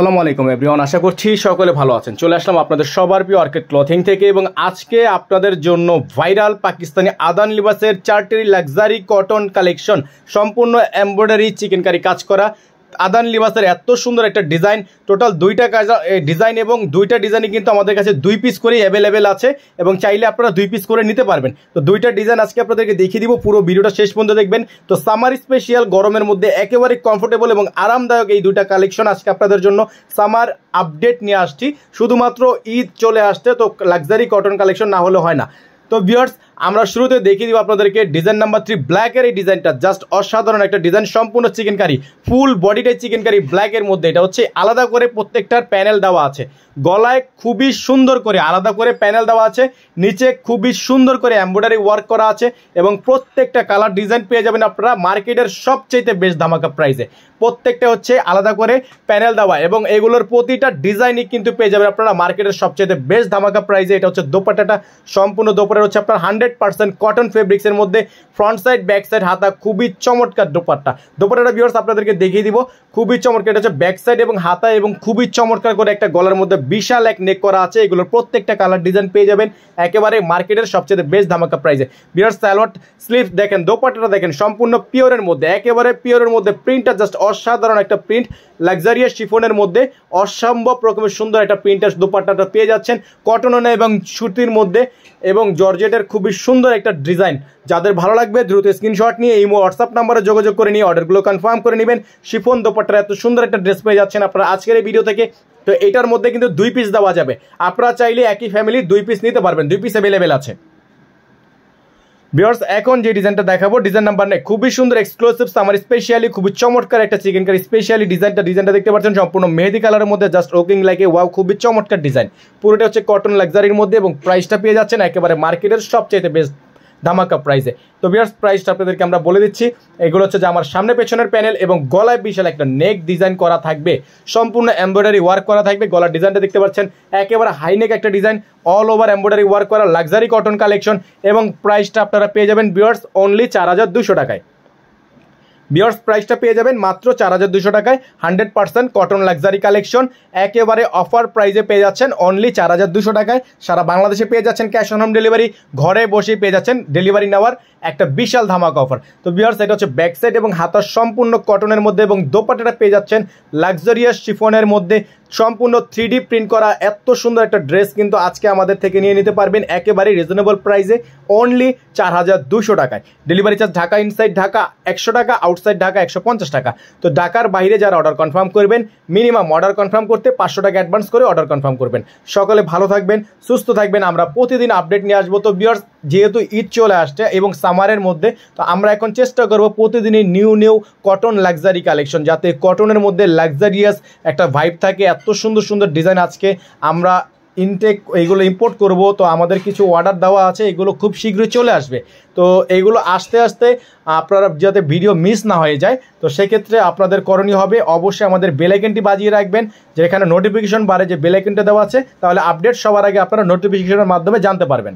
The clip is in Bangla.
সালামু আলাইকুম এভরিওয়ান আশা করছি সকলে ভালো আছেন চলে আসলাম আপনাদের সবার প্রিয় আর্কেট ক্লথিং থেকে এবং আজকে আপনাদের জন্য ভাইরাল পাকিস্তানি আদান লিবাসের চারটি লাক্সারি কটন কালেকশন সম্পূর্ণ এমব্রয়ডারি চিকেন কারি কাজ করা আদান লিবাসের এত সুন্দর একটা ডিজাইন টোটাল দুইটা ডিজাইন এবং দুইটা ডিজাইনই কিন্তু আমাদের কাছে দুই পিস করেই অ্যাভেলেবেল আছে এবং চাইলে আপনারা দুই পিস করে নিতে পারবেন তো দুইটা ডিজাইন আজকে আপনাদেরকে দেখিয়ে দিব পুরো ভিডিওটা শেষ পর্যন্ত দেখবেন তো সামার স্পেশিয়াল গরমের মধ্যে একেবারে কমফোর্টেবল এবং আরামদায়ক এই দুইটা কালেকশন আজকে আপনাদের জন্য সামার আপডেট নিয়ে আসছি শুধুমাত্র ঈদ চলে আসতে তো লাক্সারি কটন কালেকশন না হলে হয় না তো ভিউয়ার্স আমরা শুরুতে দেখিয়ে দিব আপনাদেরকে ডিজাইন নাম্বার থ্রি ব্ল্যাকের এই ডিজাইনটা জাস্ট অসাধারণ একটা ডিজাইন সম্পূর্ণ চিকেন কারি ফুল বডিটাই চিকেন কারি ব্ল্যাকের মধ্যে এটা হচ্ছে আলাদা করে প্রত্যেকটার প্যানেল দেওয়া আছে গলায় খুবই সুন্দর করে আলাদা করে প্যানেল দেওয়া আছে নিচে খুবই সুন্দর করে এম্ব্রয়ডারি ওয়ার্ক করা আছে এবং প্রত্যেকটা কালার ডিজাইন পেয়ে যাবেন আপনারা মার্কেটের সবচেয়েতে বেশ ধামাকা প্রাইসে প্রত্যেকটা হচ্ছে আলাদা করে প্যানেল দেওয়া এবং এগুলোর প্রতিটা ডিজাইনই কিন্তু পেয়ে যাবেন আপনারা মার্কেটের সবচেয়ে বেশ ধামাকা প্রাইসে এটা হচ্ছে দোপাটাটা সম্পূর্ণ দোপাটা হচ্ছে আপনার হান্ড্রেড হান্ড্রেড পার্সেন্ট কটন ফেব্রিক্সের মধ্যে ফ্রন্ট সাইড ব্যাক সাইড হাতা খুবই চমৎকার দোপাট্টা দোপাট্টাটা ভিউর্স আপনাদেরকে দেখিয়ে দিব খুবই চমৎকার এটা হচ্ছে ব্যাক সাইড এবং হাতা এবং খুবই চমৎকার করে একটা গলার মধ্যে বিশাল এক নেক করা আছে এগুলোর প্রত্যেকটা কালার ডিজাইন পেয়ে যাবেন একেবারে মার্কেটের সবচেয়ে বেস্ট ধামাকা প্রাইসে বিয়ার স্যালোয়ার স্লিভ দেখেন দোপাট্টাটা দেখেন সম্পূর্ণ পিওরের মধ্যে একেবারে পিওরের মধ্যে প্রিন্টটা জাস্ট অসাধারণ একটা প্রিন্ট লাক্সারিয়াস শিফনের মধ্যে অসম্ভব রকমের সুন্দর একটা প্রিন্টের দোপাট্টাটা পেয়ে যাচ্ছেন কটননে এবং সুতির মধ্যে এবং জর্জেটের খুবই সুন্দর একটা ডিজাইন যাদের ভালো লাগবে দ্রুত স্ক্রিনশট নিয়ে এই হোয়াটসঅ্যাপ নাম্বারে যোগাযোগ করে নিয়ে অর্ডারগুলো কনফার্ম করে নেবেন শিফন দোপাটার এত সুন্দর একটা ড্রেস পেয়ে যাচ্ছেন আপনারা আজকের এই ভিডিও থেকে তো এটার মধ্যে কিন্তু দুই পিস দেওয়া যাবে আপনারা চাইলে একই ফ্যামিলি দুই পিস নিতে পারবেন দুই পিস অ্যাভেলেবেল আছে বিয়ার্স এখন যে ডিজাইনটা দেখাবো ডিজাইন নাম্বার নেই খুবই সুন্দর এক্সক্লুসিভ আমার স্পেশালি খুবই চমৎকার একটা চিকেন কারি স্পেশালি ডিজাইনটা ডিজাইনটা দেখতে পাচ্ছেন সম্পূর্ণ মেহেদি কালারের মধ্যে জাস্ট ওকিং লাগে ওয়াও খুবই চমৎকার ডিজাইন পুরোটা হচ্ছে কটন লাক্সারির মধ্যে এবং প্রাইসটা পেয়ে যাচ্ছেন একেবারে মার্কেটের সবচেয়ে বেস্ট ধামাকা প্রাইজে তো বিয়ার্স প্রাইসটা আপনাদেরকে আমরা বলে দিচ্ছি এগুলো হচ্ছে যে আমার সামনে পেছনের প্যানেল এবং গলায় বিশাল একটা নেক ডিজাইন করা থাকবে সম্পূর্ণ এম্ব্রয়ডারি ওয়ার্ক করা থাকবে গলার ডিজাইনটা দেখতে পাচ্ছেন একেবারে হাইনেক একটা design all over embroidery work করা লাক্সারি কটন কালেকশন এবং প্রাইসটা আপনারা পেয়ে যাবেন বিয়ার্স অনলি চার হাজার দুশো টাকায় বিয়ার্স প্রাইসটা পেয়ে যাবেন মাত্র চার হাজার দুশো টাকায় hundred percent cotton luxury collection একেবারে অফার প্রাইজে পেয়ে যাচ্ছেন অনলি চার হাজার দুশো টাকায় সারা বাংলাদেশে পেয়ে যাচ্ছেন ক্যাশ অন হোম ডেলিভারি ঘরে বসে পেয়ে যাচ্ছেন ডেলিভারি নেওয়ার একটা বিশাল ধামাক অফার তো বিয়ার্স এটা হচ্ছে ব্যাক সাইড এবং হাতার সম্পূর্ণ কটনের মধ্যে এবং দোপাটাটা পেয়ে যাচ্ছেন লাক্সারিয়াস শিফনের মধ্যে সম্পূর্ণ থ্রি প্রিন্ট করা এত সুন্দর একটা ড্রেস কিন্তু আজকে আমাদের থেকে নিয়ে নিতে পারবেন একেবারে রিজনেবল প্রাইসে অনলি চার হাজার দুশো টাকায় delivery charge Dhaka inside Dhaka একশো টাকা আউটসাইড ঢাকা একশো পঞ্চাশ টাকা তো ঢাকার বাইরে যারা অর্ডার কনফার্ম করবেন মিনিমাম অর্ডার কনফার্ম করতে পাঁচশো টাকা অ্যাডভান্স করে অর্ডার কনফার্ম করবেন সকলে ভালো থাকবেন সুস্থ থাকবেন আমরা প্রতিদিন আপডেট নিয়ে আসবো তো বিয়ার্স যেহেতু ঈদ চলে আসছে এবং সামারের মধ্যে তো আমরা এখন চেষ্টা করব প্রতিদিনই new new cotton luxury collection যাতে কটনের মধ্যে লাক্সারিয়াস একটা ভাইব থাকে এত সুন্দর সুন্দর ডিজাইন আজকে আমরা ইনটেক এইগুলো ইম্পোর্ট করব তো আমাদের কিছু অর্ডার দেওয়া আছে এগুলো খুব শীঘ্রই চলে আসবে তো এগুলো আস্তে আস্তে আপনারা যাতে ভিডিও মিস না হয়ে যায় তো সেক্ষেত্রে আপনাদের করণীয় হবে অবশ্যই আমাদের বেলাইকেনটি বাজিয়ে রাখবেন যেখানে নোটিফিকেশন বাড়ে যে বেলাইকেনটা দেওয়া আছে তাহলে আপডেট সবার আগে আপনারা নোটিফিকেশনের মাধ্যমে জানতে পারবেন